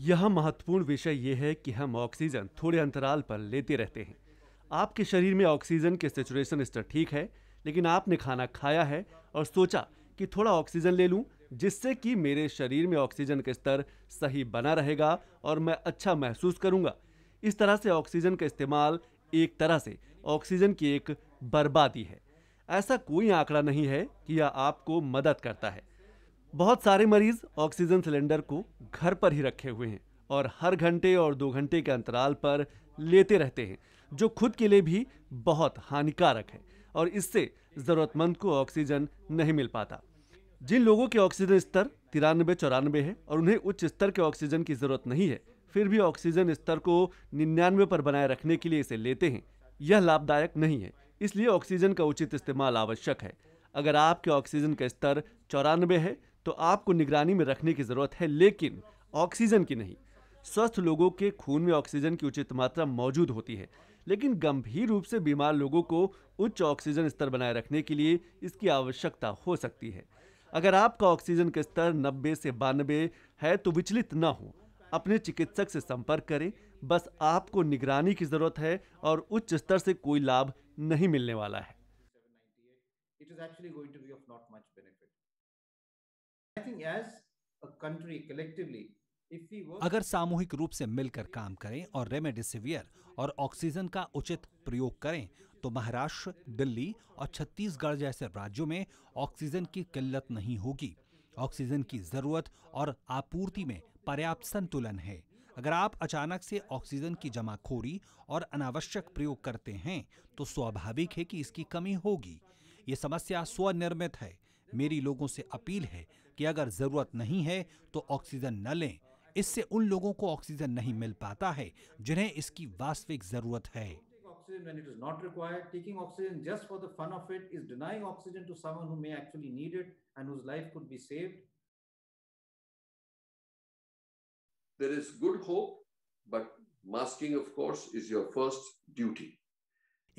यह महत्वपूर्ण विषय यह है कि हम ऑक्सीजन थोड़े अंतराल पर लेते रहते हैं आपके शरीर में ऑक्सीजन के सेचुरेशन स्तर ठीक है लेकिन आपने खाना खाया है और सोचा कि थोड़ा ऑक्सीजन ले लूं जिससे कि मेरे शरीर में ऑक्सीजन का स्तर सही बना रहेगा और मैं अच्छा महसूस करूंगा इस तरह से ऑक्सीजन का इस्तेमाल एक तरह से ऑक्सीजन की एक बर्बादी है ऐसा कोई आंकड़ा नहीं है कि यह आपको मदद करता है बहुत सारे मरीज ऑक्सीजन सिलेंडर को घर पर ही रखे हुए हैं और हर घंटे और दो घंटे के अंतराल पर लेते रहते हैं जो खुद के लिए भी बहुत हानिकारक है और इससे ज़रूरतमंद को ऑक्सीजन नहीं मिल पाता जिन लोगों के ऑक्सीजन स्तर तिरानबे चौरानबे है और उन्हें उच्च स्तर के ऑक्सीजन की ज़रूरत नहीं है फिर भी ऑक्सीजन स्तर को निन्यानवे पर बनाए रखने के लिए इसे लेते हैं यह लाभदायक नहीं है इसलिए ऑक्सीजन का उचित इस्तेमाल आवश्यक है अगर आपके ऑक्सीजन का स्तर चौरानबे है तो आपको निगरानी में रखने की ज़रूरत है लेकिन ऑक्सीजन की नहीं स्वस्थ लोगों के खून में ऑक्सीजन की उचित मात्रा मौजूद होती है लेकिन गंभीर रूप से बीमार लोगों को उच्च ऑक्सीजन स्तर बनाए रखने के लिए इसकी आवश्यकता हो सकती है अगर आपका ऑक्सीजन का स्तर 90 से बानबे है तो विचलित न हो अपने चिकित्सक से संपर्क करें बस आपको निगरानी की जरूरत है और उच्च स्तर से कोई लाभ नहीं मिलने वाला है अगर सामूहिक रूप से मिलकर काम करें और रेमडेसिवियर और ऑक्सीजन का उचित प्रयोग करें तो महाराष्ट्र दिल्ली और छत्तीसगढ़ जैसे राज्यों में ऑक्सीजन की किल्लत नहीं होगी ऑक्सीजन की जरूरत और आपूर्ति में पर्याप्त संतुलन है अगर आप अचानक से ऑक्सीजन की जमाखोरी और अनावश्यक प्रयोग करते हैं तो स्वाभाविक है कि इसकी कमी होगी ये समस्या स्वनिर्मित है मेरी लोगों से अपील है कि अगर जरूरत नहीं है तो ऑक्सीजन न लें इससे उन लोगों को ऑक्सीजन नहीं मिल पाता है जिन्हें इसकी वास्तविक जरूरत है There is good hope, but masking, of course, is your first duty.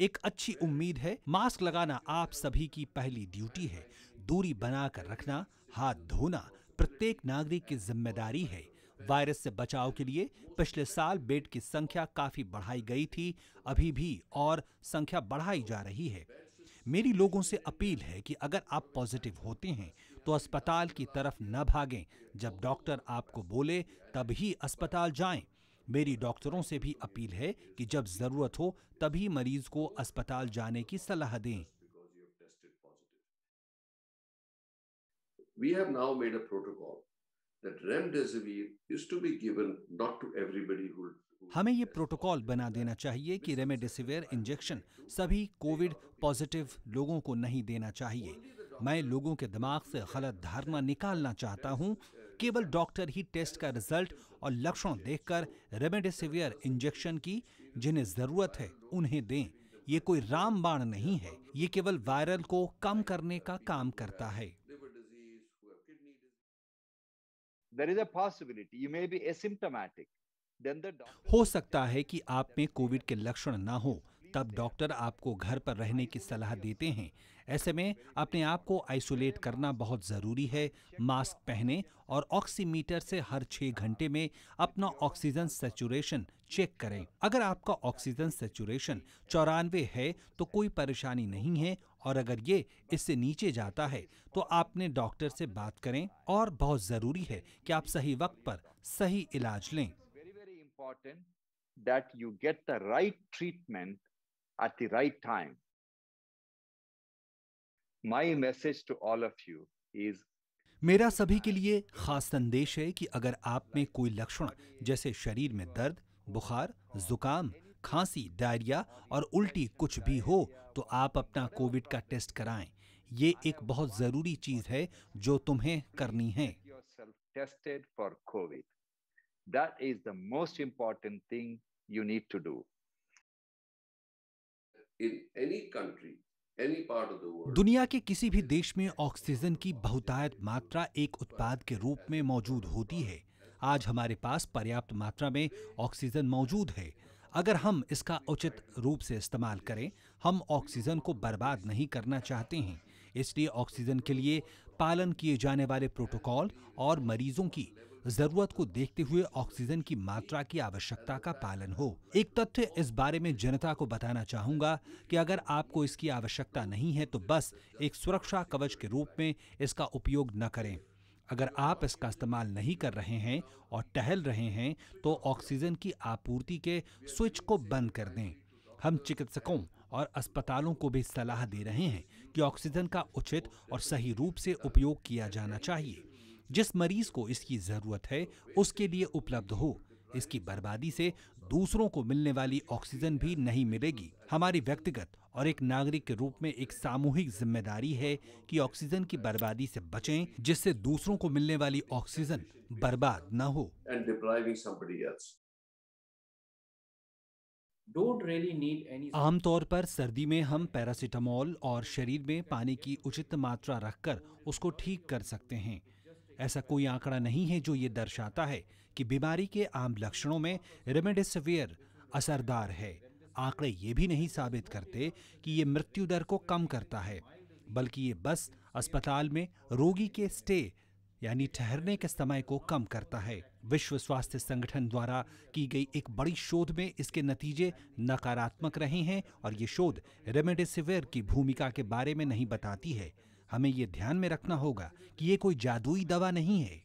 एक अच्छी उम्मीद है मास्क लगाना आप सभी की पहली ड्यूटी है दूरी बनाकर रखना हाथ धोना प्रत्येक नागरिक की जिम्मेदारी है वायरस से बचाव के लिए पिछले साल बेड की संख्या काफी बढ़ाई गई थी अभी भी और संख्या बढ़ाई जा रही है मेरी लोगों से अपील है कि अगर आप पॉजिटिव होते हैं तो अस्पताल की तरफ न भागें जब डॉक्टर आपको बोले तब ही अस्पताल जाएं। मेरी डॉक्टरों से भी अपील है कि जब ज़रूरत हो तभी मरीज को अस्पताल जाने की सलाह दें we have now made a protocol that remdesivir is to be given not to everybody who हमें ये प्रोटोकॉल बना देना चाहिए कि रेमेडेसिविर इंजेक्शन सभी कोविड पॉजिटिव लोगों को नहीं देना चाहिए मैं लोगों के दिमाग से गलत धारणा निकालना चाहता हूँ केवल डॉक्टर ही टेस्ट का रिजल्ट और लक्षण देखकर रेमेडेसिविर इंजेक्शन की जिन्हें जरूरत है उन्हें दें ये कोई रामबाण नहीं है ये केवल वायरल को कम करने का काम करता है हो सकता है कि आप में कोविड के लक्षण ना हो तब डॉक्टर आपको घर पर रहने की सलाह देते हैं ऐसे में अपने आप को आइसोलेट करना बहुत ज़रूरी है मास्क पहने और ऑक्सीमीटर से हर छह घंटे में अपना ऑक्सीजन सेचुरेशन चेक करें अगर आपका ऑक्सीजन सेचुरेशन चौरानवे है तो कोई परेशानी नहीं है और अगर ये इससे नीचे जाता है तो आपने डॉक्टर से बात करें और बहुत ज़रूरी है कि आप सही वक्त पर सही इलाज लें that you get the right treatment at the right time my message to all of you is मेरा सभी के लिए खास संदेश है कि अगर आप में कोई लक्षण जैसे शरीर में दर्द बुखार जुकाम खांसी डायरिया और उल्टी कुछ भी हो तो आप अपना कोविड का टेस्ट कराएं ये एक बहुत जरूरी चीज है जो तुम्हें करनी है most important thing you need to do in any country दुनिया के किसी भी देश में ऑक्सीजन की बहुतायत मात्रा एक उत्पाद के रूप में मौजूद होती है आज हमारे पास पर्याप्त मात्रा में ऑक्सीजन मौजूद है अगर हम इसका उचित रूप से इस्तेमाल करें हम ऑक्सीजन को बर्बाद नहीं करना चाहते हैं इसलिए ऑक्सीजन के लिए पालन किए जाने वाले प्रोटोकॉल और मरीजों की जरूरत को देखते हुए ऑक्सीजन की मात्रा की आवश्यकता का पालन हो एक तथ्य इस बारे में जनता को बताना चाहूंगा कि अगर आपको इसकी आवश्यकता नहीं है तो बस एक सुरक्षा कवच के रूप में इसका उपयोग न करें अगर आप इसका इस्तेमाल नहीं कर रहे हैं और टहल रहे हैं तो ऑक्सीजन की आपूर्ति के स्विच को बंद कर दें हम चिकित्सकों और अस्पतालों को भी सलाह दे रहे हैं कि ऑक्सीजन का उचित और सही रूप से उपयोग किया जाना चाहिए जिस मरीज को इसकी जरूरत है उसके लिए उपलब्ध हो इसकी बर्बादी से दूसरों को मिलने वाली ऑक्सीजन भी नहीं मिलेगी हमारी व्यक्तिगत और एक नागरिक के रूप में एक सामूहिक जिम्मेदारी है कि ऑक्सीजन की बर्बादी से बचें जिससे दूसरों को मिलने वाली ऑक्सीजन बर्बाद न हो आमतौर पर सर्दी में हम पैरासिटामोल और शरीर में पानी की उचित मात्रा रखकर उसको ठीक कर सकते हैं ऐसा कोई आंकड़ा नहीं है जो ये दर्शाता है कि बीमारी के आम लक्षणों में रेमडेसिवियर असरदार है आंकड़े ये भी नहीं साबित करते कि ये मृत्यु दर को कम करता है बल्कि ये बस अस्पताल में रोगी के स्टे यानी ठहरने के समय को कम करता है विश्व स्वास्थ्य संगठन द्वारा की गई एक बड़ी शोध में इसके नतीजे नकारात्मक रहे हैं और ये शोध रेमडेसिविर की भूमिका के बारे में नहीं बताती है हमें ये ध्यान में रखना होगा कि ये कोई जादुई दवा नहीं है